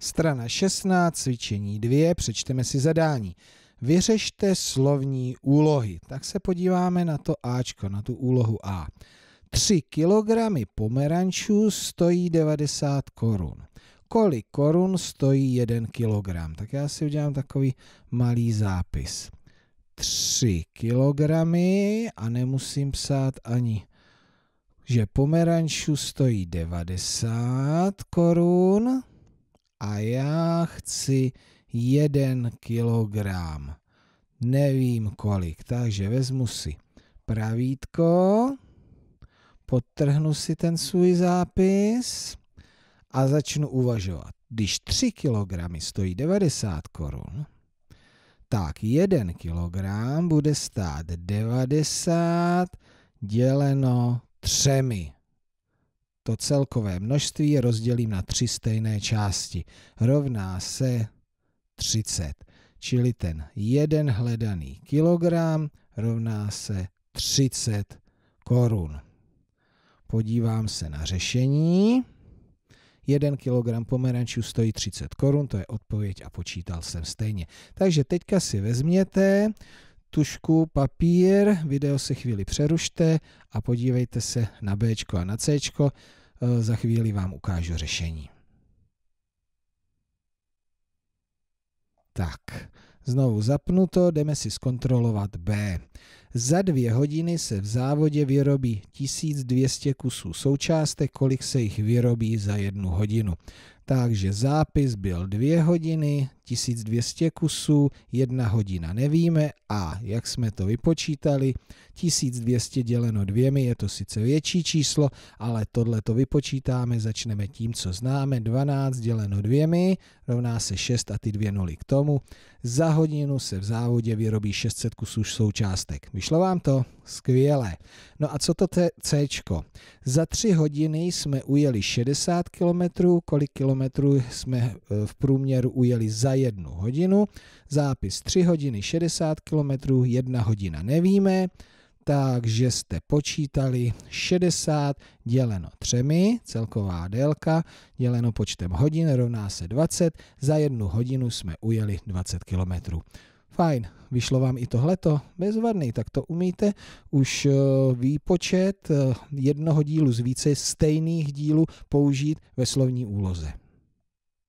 Strana 16, cvičení 2, přečteme si zadání. Vyřešte slovní úlohy. Tak se podíváme na to Ačko, na tu úlohu A. 3 kilogramy pomerančů stojí 90 korun. Kolik korun stojí 1 kilogram? Tak já si udělám takový malý zápis. 3 kilogramy a nemusím psát ani že pomerančů stojí 90 korun a já chci jeden kilogram. Nevím kolik, takže vezmu si pravítko, podtrhnu si ten svůj zápis a začnu uvažovat. Když 3 kg stojí 90 korun, tak 1 kg bude stát 90 děleno třemi. To celkové množství rozdělím na tři stejné části. Rovná se 30. Čili ten jeden hledaný kilogram rovná se 30 korun. Podívám se na řešení. 1 kg pomerančů stojí 30 korun, to je odpověď a počítal jsem stejně. Takže teďka si vezměte tušku, papír, video si chvíli přerušte a podívejte se na B a na C. Eh, za chvíli vám ukážu řešení. Tak, znovu zapnuto, jdeme si zkontrolovat B. Za dvě hodiny se v závodě vyrobí 1200 kusů součástek, kolik se jich vyrobí za jednu hodinu. Takže zápis byl 2 hodiny, 1200 kusů, 1 hodina nevíme a jak jsme to vypočítali, 1200 děleno dvěmi je to sice větší číslo, ale tohle to vypočítáme, začneme tím, co známe, 12 děleno dvěmi rovná se 6 a ty dvě nuly k tomu. Za hodinu se v závodě vyrobí 600 kusů součástek. Vyšlo vám to? Skvěle. No a co to C? Za tři hodiny jsme ujeli 60 kilometrů, kolik kilometrů jsme eh, v průměru ujeli za jednu hodinu. Zápis 3 hodiny 60 kilometrů, jedna hodina nevíme, takže jste počítali 60 děleno třemi, celková délka, děleno počtem hodin rovná se 20, za jednu hodinu jsme ujeli 20 kilometrů. Fajn, vyšlo vám i tohleto? Bezvadný, tak to umíte. Už eh, výpočet eh, jednoho dílu z více stejných dílů použít ve slovní úloze.